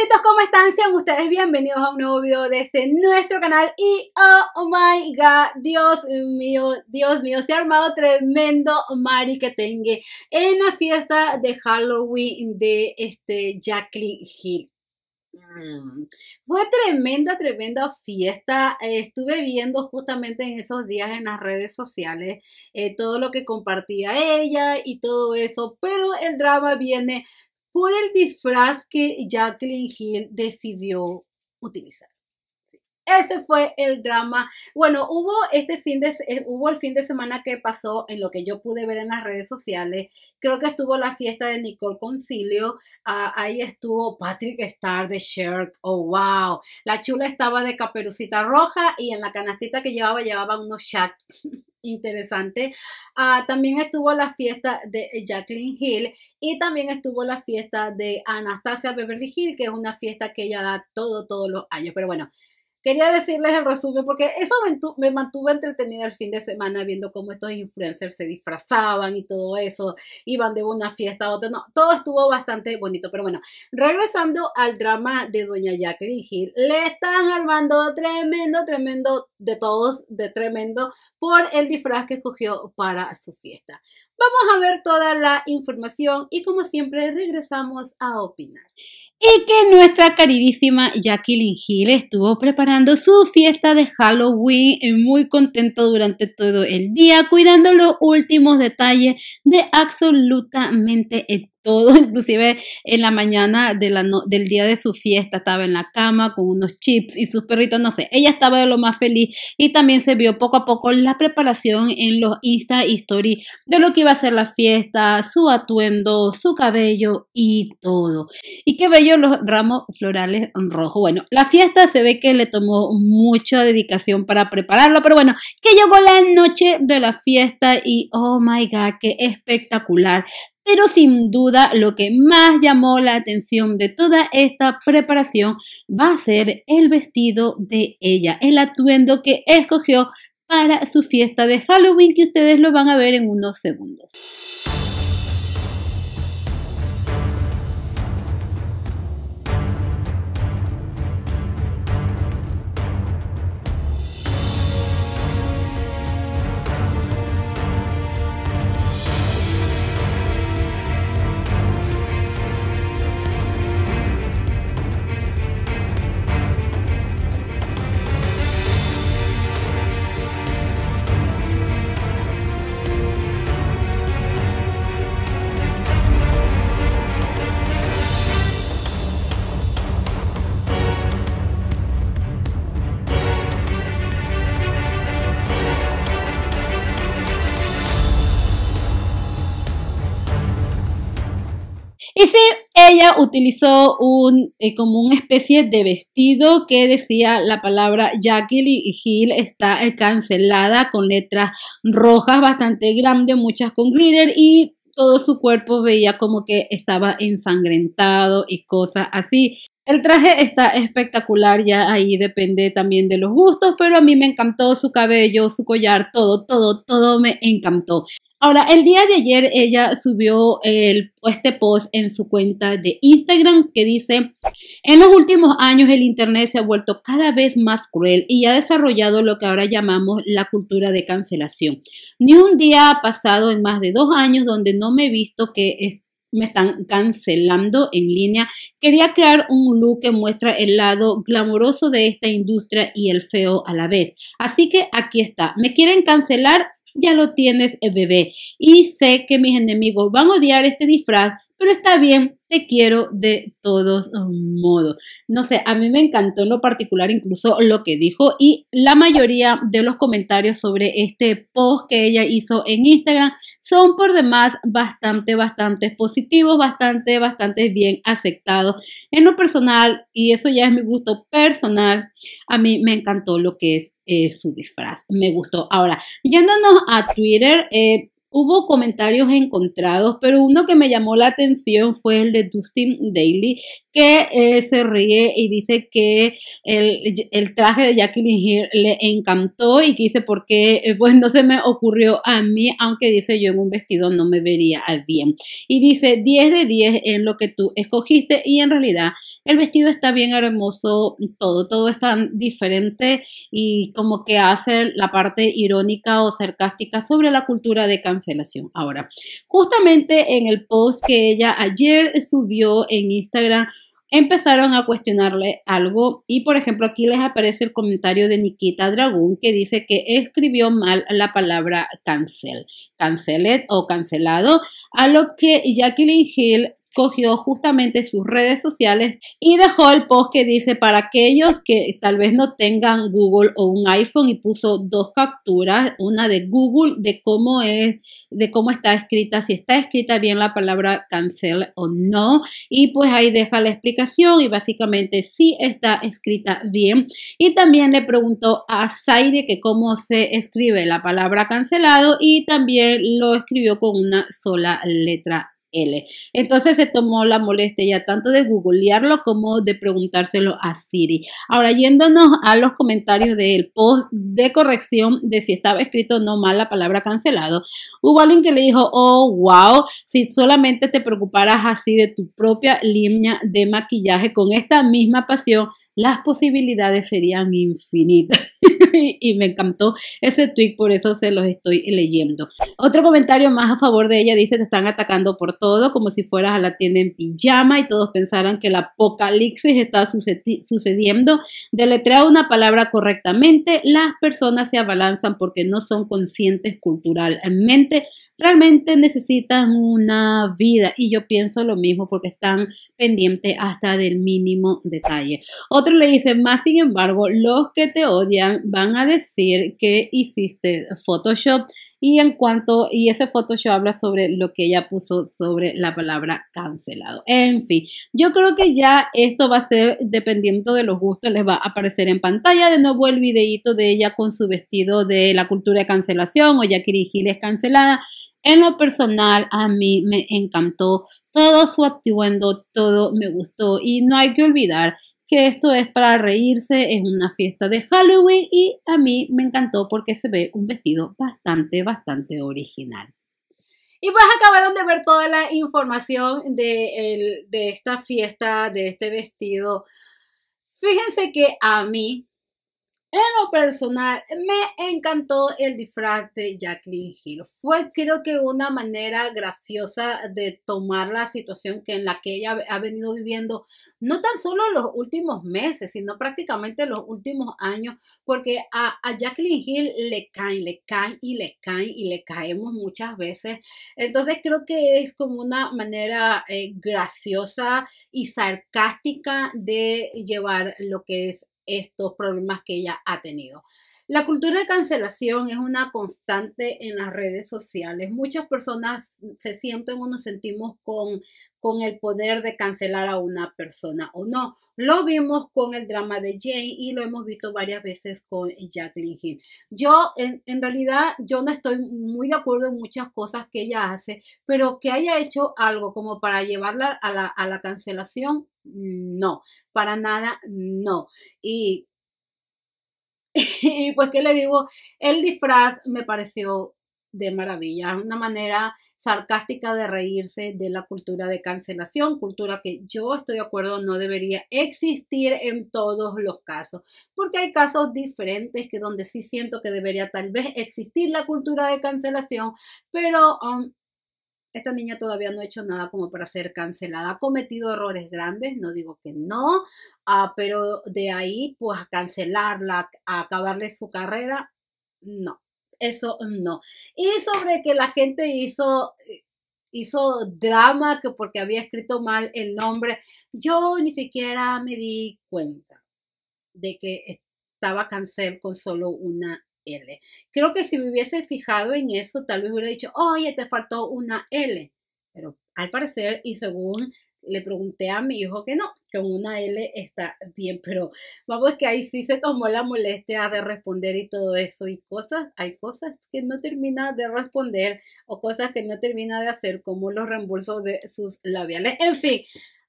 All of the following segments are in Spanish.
Hola ¿cómo están? Sean ustedes bienvenidos a un nuevo video de este nuestro canal y oh, my god, Dios mío, Dios mío, se ha armado tremendo mari que tenga en la fiesta de Halloween de este Jacqueline Hill. Mm. Fue tremenda, tremenda fiesta. Eh, estuve viendo justamente en esos días en las redes sociales eh, todo lo que compartía ella y todo eso, pero el drama viene por el disfraz que Jacqueline Hill decidió utilizar. Ese fue el drama. Bueno, hubo este fin de eh, hubo el fin de semana que pasó en lo que yo pude ver en las redes sociales. Creo que estuvo la fiesta de Nicole Concilio. ahí estuvo Patrick Star de Sherk. Oh, wow. La chula estaba de caperucita roja y en la canastita que llevaba llevaba unos chats interesante. Ah, también estuvo la fiesta de Jacqueline Hill y también estuvo la fiesta de Anastasia Beverly Hill, que es una fiesta que ella da todo, todos los años. Pero bueno, Quería decirles el resumen porque eso me mantuvo entretenida el fin de semana viendo cómo estos influencers se disfrazaban y todo eso, iban de una fiesta a otra, no, todo estuvo bastante bonito, pero bueno, regresando al drama de doña Jacqueline Hill, le están armando tremendo, tremendo de todos, de tremendo por el disfraz que escogió para su fiesta. Vamos a ver toda la información y como siempre regresamos a opinar. Y que nuestra caridísima Jacqueline Hill estuvo preparada su fiesta de Halloween muy contento durante todo el día, cuidando los últimos detalles de absolutamente todo, inclusive en la mañana del día de su fiesta estaba en la cama con unos chips y sus perritos, no sé, ella estaba de lo más feliz y también se vio poco a poco la preparación en los Insta Stories de lo que iba a ser la fiesta, su atuendo, su cabello y todo. Y qué bello los ramos florales rojos, rojo. Bueno, la fiesta se ve que le tomó mucha dedicación para prepararlo, pero bueno, que llegó la noche de la fiesta y oh my god, qué espectacular. Pero sin duda lo que más llamó la atención de toda esta preparación va a ser el vestido de ella, el atuendo que escogió para su fiesta de Halloween que ustedes lo van a ver en unos segundos. Y sí, ella utilizó un, eh, como una especie de vestido que decía la palabra Jackie y Hill está eh, cancelada con letras rojas bastante grandes, muchas con glitter y todo su cuerpo veía como que estaba ensangrentado y cosas así. El traje está espectacular, ya ahí depende también de los gustos, pero a mí me encantó su cabello, su collar, todo, todo, todo me encantó. Ahora, el día de ayer ella subió el, este post en su cuenta de Instagram que dice, en los últimos años el Internet se ha vuelto cada vez más cruel y ha desarrollado lo que ahora llamamos la cultura de cancelación. Ni un día ha pasado en más de dos años donde no me he visto que me están cancelando en línea. Quería crear un look que muestra el lado glamoroso de esta industria y el feo a la vez. Así que aquí está. ¿Me quieren cancelar? ya lo tienes, eh, bebé. Y sé que mis enemigos van a odiar este disfraz pero está bien, te quiero de todos modos. No sé, a mí me encantó en lo particular incluso lo que dijo y la mayoría de los comentarios sobre este post que ella hizo en Instagram son por demás bastante, bastante positivos, bastante, bastante bien aceptados. En lo personal, y eso ya es mi gusto personal, a mí me encantó lo que es eh, su disfraz. Me gustó. Ahora, yéndonos a Twitter, eh, Hubo comentarios encontrados, pero uno que me llamó la atención fue el de Dustin Daly, eh, se ríe y dice que el, traje de Jacqueline Hill le encantó y que dice porque qué eh, pues no se me ocurrió a mí, aunque dice yo en un vestido no me vería bien. Y dice 10 de 10 en lo que tú escogiste y en realidad el vestido está bien hermoso, todo, todo es tan diferente y como que hace la parte irónica o sarcástica sobre la cultura de cancelación. Ahora, justamente en el post que ella ayer subió en Instagram, empezaron a cuestionarle algo y por ejemplo aquí les aparece el comentario de Nikita Dragón que dice que escribió mal la palabra cancel, cancelet o cancelado, a lo que Jacqueline Hill cogió justamente sus redes sociales y dejó el post que dice para aquellos que tal vez no tengan Google o un iPhone y puso dos capturas, una de Google de cómo es, de cómo está escrita, si está escrita bien la palabra cancel o no y pues ahí deja la explicación y básicamente si sí está escrita bien y también le preguntó a Zaire que cómo se escribe la palabra cancelado y también lo escribió con una sola letra L. Entonces se tomó la molestia ya tanto de googlearlo como de preguntárselo a Siri. Ahora, yéndonos a los comentarios del post de corrección de si estaba escrito no mal la palabra cancelado, hubo alguien que le dijo, oh, wow, si solamente te preocuparas así de tu propia línea de maquillaje con esta misma pasión, las posibilidades serían infinitas. y me encantó ese tweet, por eso se los estoy leyendo. Otro comentario más a favor de ella dice, te están atacando por todo, como si fueras a la tienda en pijama y todos pensaran que el apocalipsis está sucediendo. Deletrea una palabra correctamente, las personas se abalanzan porque no son conscientes culturalmente, realmente necesitan una vida y yo pienso lo mismo porque están pendientes hasta del mínimo detalle le dice, más sin embargo, los que te odian van a decir que hiciste Photoshop y en cuanto, y ese Photoshop habla sobre lo que ella puso sobre la palabra cancelado. En fin, yo creo que ya esto va a ser, dependiendo de los gustos, les va a aparecer en pantalla de nuevo el videito de ella con su vestido de la cultura de cancelación o ya que es cancelada. En lo personal, a mí me encantó todo su atuendo, todo me gustó. Y no hay que olvidar que esto es para reírse, es una fiesta de Halloween y a mí me encantó porque se ve un vestido bastante, bastante original. Y pues acabaron de ver toda la información de, de esta fiesta, de este vestido. Fíjense que a mí en lo personal, me encantó el disfraz de Jacqueline Hill. Fue creo que una manera graciosa de tomar la situación que en la que ella ha venido viviendo, no tan solo los últimos meses, sino prácticamente los últimos años, porque a, Jacqueline Hill le caen, le caen y le caen y le caemos muchas veces. Entonces creo que es como una manera eh, graciosa y sarcástica de llevar lo que es estos problemas que ella ha tenido. La cultura de cancelación es una constante en las redes sociales. Muchas personas se sienten o nos sentimos con, con el poder de cancelar a una persona o no. Lo vimos con el drama de Jane y lo hemos visto varias veces con Jacqueline Hill. Yo, en, realidad, yo no estoy muy de acuerdo en muchas cosas que ella hace, pero que haya hecho algo como para llevarla a la, a la cancelación, no, para nada, no. Y y pues, ¿qué le digo? El disfraz me pareció de maravilla, una manera sarcástica de reírse de la cultura de cancelación, cultura que yo estoy de acuerdo no debería existir en todos los casos, porque hay casos diferentes que donde sí siento que debería tal vez existir la cultura de cancelación, pero um, esta niña todavía no ha hecho nada como para ser cancelada. Ha cometido errores grandes, no digo que no, ah, pero de ahí, pues a cancelarla, a acabarle su carrera, no, eso no. Y sobre que la gente hizo hizo drama que porque había escrito mal el nombre, yo ni siquiera me di cuenta de que estaba cancel con solo una Creo que si me hubiese fijado en eso, tal vez hubiera dicho, oye, te faltó una L. Pero al parecer, y según le pregunté a mi hijo que no, con una L está bien, pero vamos que ahí sí se tomó la molestia de responder y todo eso y cosas, hay cosas que no termina de responder o cosas que no termina de hacer como los reembolsos de sus labiales. En fin,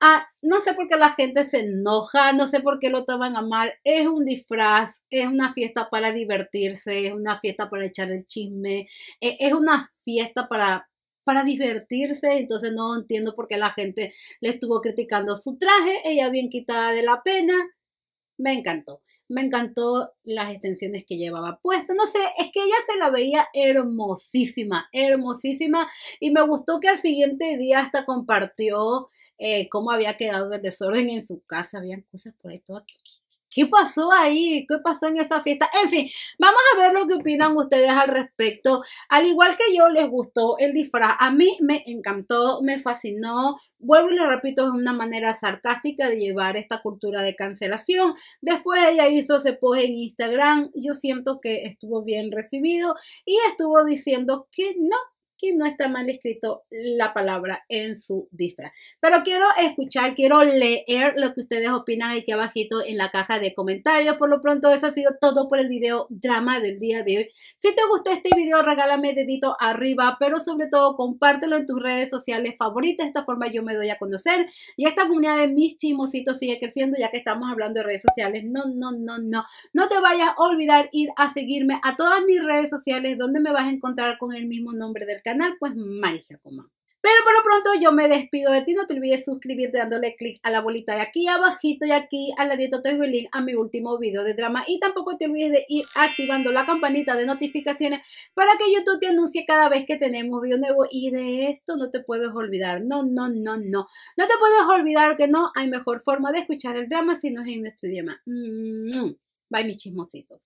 Ah, no sé por qué la gente se enoja, no sé por qué lo toman a mal. Es un disfraz, es una fiesta para divertirse, es una fiesta para echar el chisme, e-, es una fiesta para, para divertirse. Entonces no entiendo por qué la gente le estuvo criticando su traje, ella bien quitada de la pena me encantó. Me encantó las extensiones que llevaba puesta. No sé, es que ella se la veía hermosísima, hermosísima. Y me gustó que al siguiente día hasta compartió eh, cómo había quedado el desorden en su casa. Habían cosas por ahí todo aquí. ¿Qué pasó ahí? ¿Qué pasó en esa fiesta? En fin, vamos a ver lo que opinan ustedes al respecto. Al igual que yo les gustó el disfraz, a mí me encantó, me fascinó. Vuelvo y le repito, es una manera sarcástica de llevar esta cultura de cancelación. Después ella hizo ese post en Instagram. Yo siento que estuvo bien recibido y estuvo diciendo que no, que no está mal escrito la palabra en su disfraz. Pero quiero escuchar, quiero leer lo que ustedes opinan aquí abajito en la caja de comentarios. Por lo pronto, eso ha sido todo por el video drama del día de hoy. Si te gustó este video, regálame dedito arriba, pero sobre todo compártelo en tus redes sociales favoritas. De esta forma yo me doy a conocer y esta comunidad de mis chimositos sigue creciendo ya que estamos hablando de redes sociales. No, no, no, no. No te vayas a olvidar ir a seguirme a todas mis redes sociales donde me vas a encontrar con el mismo nombre del canal, pues Marija coma. Pero por lo pronto yo me despido de ti, no te olvides suscribirte dándole click a la bolita de aquí abajito y aquí a la dieta link a mi último video de drama y tampoco te olvides de ir activando la campanita de notificaciones para que YouTube te anuncie cada vez que tenemos video nuevo y de esto no te puedes olvidar, no, no, no, no, no te puedes olvidar que no hay mejor forma de escuchar el drama si no es en nuestro idioma. Mm, mm. Bye mis chismositos.